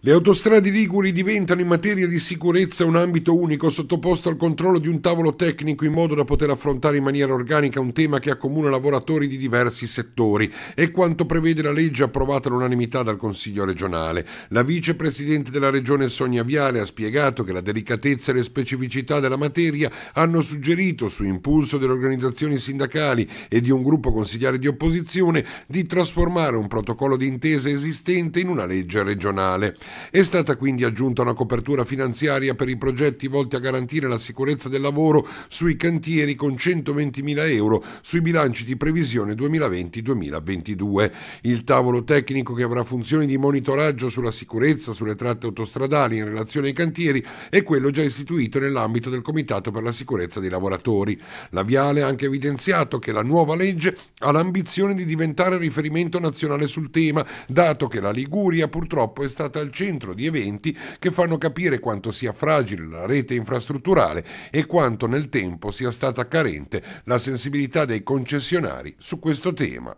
Le autostrade liguri diventano in materia di sicurezza un ambito unico sottoposto al controllo di un tavolo tecnico in modo da poter affrontare in maniera organica un tema che accomuna lavoratori di diversi settori e quanto prevede la legge approvata all'unanimità dal Consiglio regionale. La vicepresidente della regione Sonia Viale ha spiegato che la delicatezza e le specificità della materia hanno suggerito, su impulso delle organizzazioni sindacali e di un gruppo consigliare di opposizione, di trasformare un protocollo di intesa esistente in una legge regionale. È stata quindi aggiunta una copertura finanziaria per i progetti volti a garantire la sicurezza del lavoro sui cantieri con 120.000 euro sui bilanci di previsione 2020-2022. Il tavolo tecnico che avrà funzioni di monitoraggio sulla sicurezza sulle tratte autostradali in relazione ai cantieri è quello già istituito nell'ambito del Comitato per la sicurezza dei lavoratori. La Viale ha anche evidenziato che la nuova legge ha l'ambizione di diventare riferimento nazionale sul tema, dato che la Liguria purtroppo è stata al centro di eventi che fanno capire quanto sia fragile la rete infrastrutturale e quanto nel tempo sia stata carente la sensibilità dei concessionari su questo tema.